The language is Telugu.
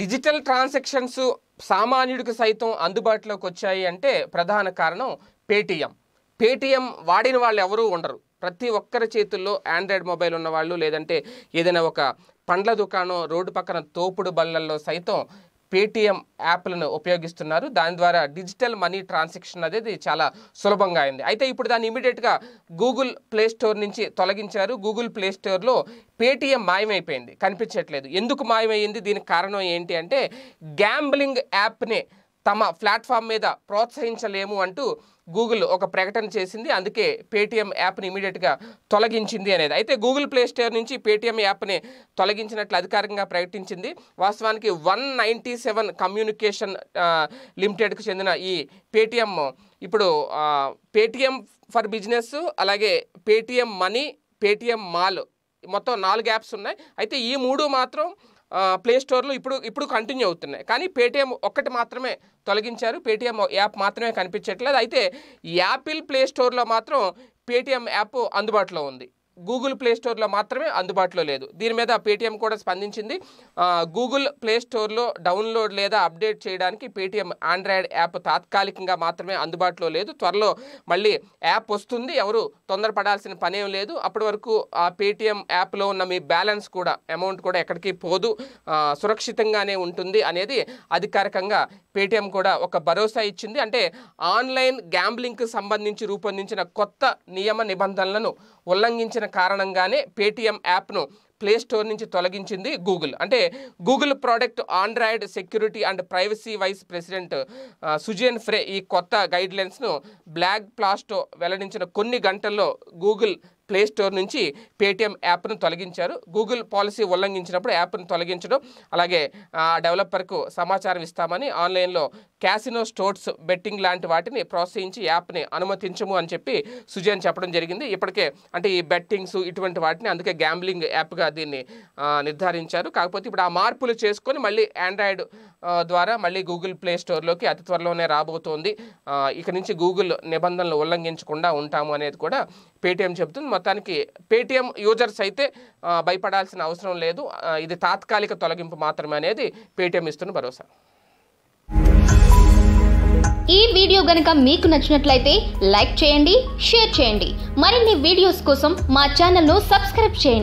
డిజిటల్ ట్రాన్సాక్షన్స్ సామాన్యుడికి సైతం అందుబాటులోకి వచ్చాయి అంటే ప్రధాన కారణం పేటీఎం పేటీఎం వాడిన వాళ్ళు ఎవరూ ఉండరు ప్రతి ఒక్కరి చేతుల్లో ఆండ్రాయిడ్ మొబైల్ ఉన్నవాళ్ళు లేదంటే ఏదైనా ఒక పండ్ల దుకాణం రోడ్డు పక్కన తోపుడు బళ్ళల్లో సైతం పేటీఎం యాప్లను ఉపయోగిస్తున్నారు దాని ద్వారా డిజిటల్ మనీ ట్రాన్సాక్షన్ అనేది చాలా సులభంగా అయింది అయితే ఇప్పుడు దాన్ని ఇమీడియట్గా గూగుల్ ప్లే స్టోర్ నుంచి తొలగించారు గూగుల్ ప్లే స్టోర్లో పేటీఎం మాయమైపోయింది కనిపించట్లేదు ఎందుకు మాయమైంది దీనికి కారణం ఏంటి అంటే గ్యాంబ్లింగ్ యాప్నే తమ ప్లాట్ఫామ్ మీద ప్రోత్సహించలేము అంటూ గూగుల్ ఒక ప్రకటన చేసింది అందుకే పేటీఎం యాప్ని ఇమీడియట్గా తొలగించింది అనేది అయితే గూగుల్ ప్లే స్టోర్ నుంచి పేటీఎం యాప్ని తొలగించినట్లు అధికారికంగా ప్రకటించింది వాస్తవానికి వన్ నైంటీ సెవెన్ కమ్యూనికేషన్ లిమిటెడ్కు చెందిన ఈ పేటీఎం ఇప్పుడు పేటీఎం ఫర్ బిజినెస్ అలాగే పేటీఎం మనీ పేటీఎం మాల్ మొత్తం నాలుగు యాప్స్ ఉన్నాయి అయితే ఈ మూడు మాత్రం ప్లే స్టోర్లు ఇప్పుడు ఇప్పుడు కంటిన్యూ అవుతున్నాయి కానీ పేటీఎం ఒక్కటి మాత్రమే తొలగించారు పేటీఎం యాప్ మాత్రమే కనిపించట్లేదు అయితే యాపిల్ ప్లే స్టోర్లో మాత్రం పేటీఎం యాప్ అందుబాటులో ఉంది గూగుల్ ప్లేస్టోర్లో మాత్రమే అందుబాటులో లేదు దీని మీద పేటీఎం కూడా స్పందించింది గూగుల్ ప్లేస్టోర్లో డౌన్లోడ్ లేదా అప్డేట్ చేయడానికి పేటీఎం ఆండ్రాయిడ్ యాప్ తాత్కాలికంగా మాత్రమే అందుబాటులో లేదు త్వరలో మళ్ళీ యాప్ వస్తుంది ఎవరు తొందరపడాల్సిన పనేం లేదు అప్పటి వరకు ఆ పేటీఎం యాప్లో ఉన్న మీ బ్యాలెన్స్ కూడా అమౌంట్ కూడా ఎక్కడికి పోదు సురక్షితంగానే ఉంటుంది అనేది అధికారికంగా పేటీఎం కూడా ఒక భరోసా ఇచ్చింది అంటే ఆన్లైన్ గ్యాంబ్లింగ్కి సంబంధించి రూపొందించిన కొత్త నియమ నిబంధనలను ఉల్లంఘించిన కారణంగానే పేటీఎం యాప్ను ప్లే స్టోర్ నుంచి తొలగించింది గూగుల్ అంటే Google product android security and privacy vice president Suzanne Frey ఈ కొత్త గైడ్లైన్స్ను బ్లాక్ ప్లాస్టో వెల్లడించిన కొన్ని గంటల్లో గూగుల్ ప్లే స్టోర్ నుంచి పేటీఎం యాప్ను తొలగించారు గూగుల్ పాలసీ ఉల్లంఘించినప్పుడు యాప్ను తొలగించడం అలాగే డెవలపర్కు సమాచారం ఇస్తామని ఆన్లైన్లో క్యాసినో స్టోర్స్ బెట్టింగ్ లాంటి వాటిని ప్రోత్సహించి యాప్ని అనుమతించము అని చెప్పి సుజన్ చెప్పడం జరిగింది ఇప్పటికే అంటే ఈ బెట్టింగ్స్ ఇటువంటి వాటిని అందుకే గ్యాంబ్లింగ్ యాప్గా దీన్ని నిర్ధారించారు కాకపోతే ఇప్పుడు ఆ మార్పులు చేసుకొని మళ్ళీ ఆండ్రాయిడ్ ద్వారా మళ్ళీ గూగుల్ ప్లే స్టోర్లోకి అతి త్వరలోనే రాబోతోంది ఇక నుంచి గూగుల్ నిబంధనలు ఉల్లంఘించకుండా ఉంటాము అనేది కూడా పేటీఎం చెబుతుంది మొత్తానికి పేటీఎం యూజర్స్ అయితే భయపడాల్సిన అవసరం లేదు ఇది తాత్కాలిక తొలగింపు మాత్రమే అనేది పేటీఎం ఇస్తున్న భరోసా ఈ వీడియో గనుక మీకు నచ్చినట్లయితే లైక్ చేయండి షేర్ చేయండి మరిన్ని వీడియోస్ కోసం మా ఛానల్ను సబ్స్క్రైబ్ చేయండి